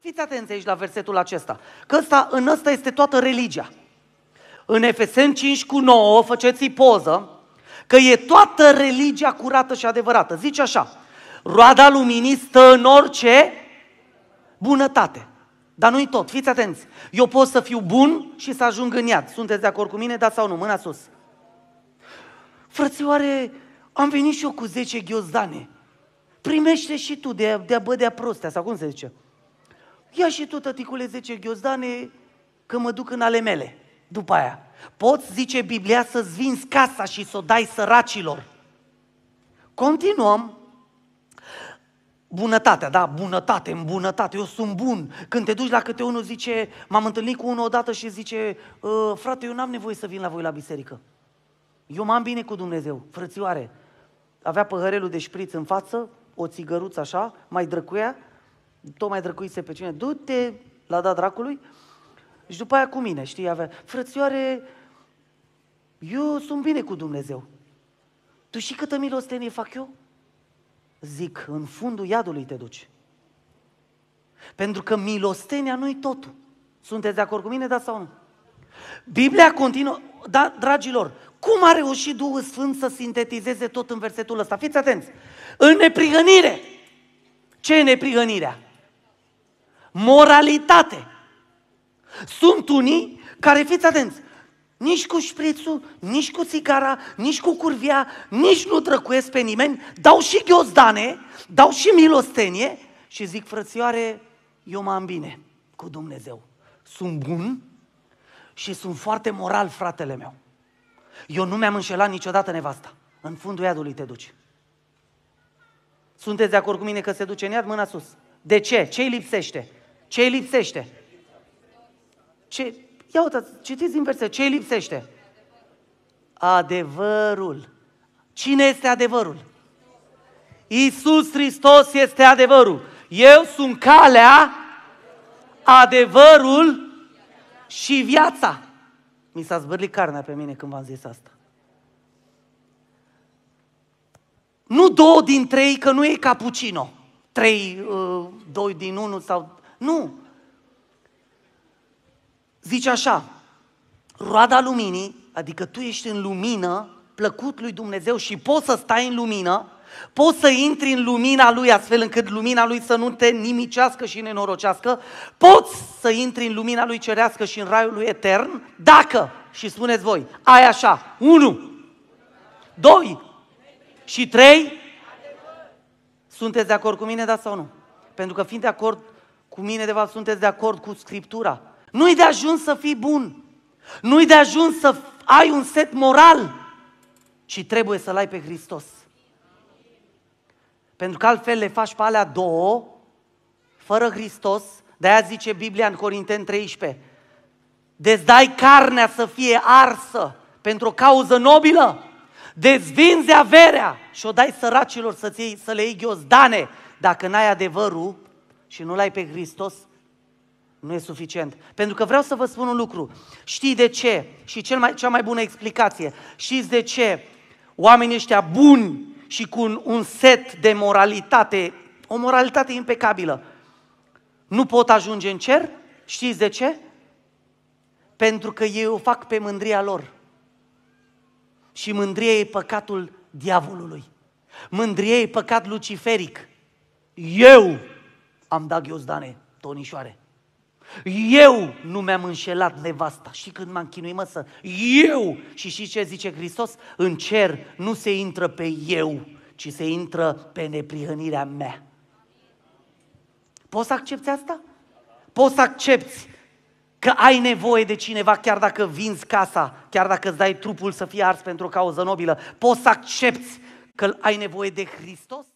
Fiți atenți aici la versetul acesta, că ăsta, în ăsta este toată religia. În Efesen 5 cu 9, faceți poză, că e toată religia curată și adevărată. Zice așa, roada luminii stă în orice bunătate. Dar nu-i tot, fiți atenți. Eu pot să fiu bun și să ajung în iad. Sunteți de acord cu mine, da sau nu? Mâna sus. Frățioare, am venit și eu cu 10 ghiozdane. Primește și tu de, de a bădea prostea, sau cum se zice? ia și tu, tăticule, 10 ghiozdane, că mă duc în ale mele, după aia. Poți, zice Biblia, să-ți vinzi casa și să o dai săracilor. Continuăm. Bunătatea, da, bunătate, în bunătate, eu sunt bun. Când te duci la câte unul zice, m-am întâlnit cu unul odată și zice, ă, frate, eu n-am nevoie să vin la voi la biserică. Eu m-am bine cu Dumnezeu, frățioare. Avea păhărelul de șpriț în față, o țigăruță așa, mai drăcuia tocmai drăguise pe cine, du-te, l-a dat dracului, și după aia cu mine, știi, avea, frățioare, eu sunt bine cu Dumnezeu. Tu știi câtă milostenie fac eu? Zic, în fundul iadului te duci. Pentru că milostenia nu-i totul. Sunteți de acord cu mine, da sau nu? Biblia continuă, da, dragilor, cum a reușit Duhul Sfânt să sintetizeze tot în versetul ăsta? Fiți atenți! În neprihănire! Ce e neprihănirea? moralitate. Sunt unii care, fiți atenți, nici cu șprițul, nici cu țigara, nici cu curvia, nici nu trăcuiesc pe nimeni, dau și ghiozdane, dau și milostenie și zic, frățioare, eu m-am bine cu Dumnezeu. Sunt bun și sunt foarte moral, fratele meu. Eu nu mi-am înșelat niciodată nevasta. În fundul iadului te duci. Sunteți de acord cu mine că se duce în iad? Mâna sus. De ce? Ce-i lipsește? Ce lipsește? Ce... Ia uitați, citiți din verset. Ce lipsește? Adevărul. Cine este adevărul? Iisus Hristos este adevărul. Eu sunt calea, adevărul și viața. Mi s-a zbârlit carnea pe mine când v-am zis asta. Nu două din trei, că nu e cappuccino. Trei, uh, doi din unul sau... Nu! Zice așa, roada luminii, adică tu ești în lumină, plăcut lui Dumnezeu și poți să stai în lumină, poți să intri în lumina lui astfel încât lumina lui să nu te nimicească și nenorocească, poți să intri în lumina lui cerească și în raiul lui etern, dacă, și spuneți voi, ai așa, Unu, doi și trei. sunteți de acord cu mine, da sau nu? Pentru că fiind de acord, cu mine, de fapt, sunteți de acord cu Scriptura. Nu-i de ajuns să fii bun. Nu-i de ajuns să ai un set moral, ci trebuie să-L ai pe Hristos. Pentru că altfel le faci pe alea două, fără Hristos, de-aia zice Biblia în Corinten 13, dezdai carnea să fie arsă pentru o cauză nobilă, dezvinzi averea și o dai săracilor să, ți să le iei ghiozdane. Dacă n-ai adevărul, și nu l-ai pe Hristos, nu e suficient. Pentru că vreau să vă spun un lucru. Știi de ce? Și cel mai, cea mai bună explicație. Știți de ce oamenii ăștia buni și cu un, un set de moralitate, o moralitate impecabilă, nu pot ajunge în cer? Știți de ce? Pentru că ei o fac pe mândria lor. Și mândria e păcatul diavolului. Mândria e păcat luciferic. Eu am dat ghiozdane, tonișoare. Eu nu mi-am înșelat nevasta și când m-am chinuit, mă, să... Eu! Și știi ce zice Hristos? În cer nu se intră pe eu, ci se intră pe neprihănirea mea. Poți să accepti asta? Poți să accepti că ai nevoie de cineva chiar dacă vinzi casa, chiar dacă îți dai trupul să fie ars pentru o cauză nobilă. Poți să accepti că ai nevoie de Hristos?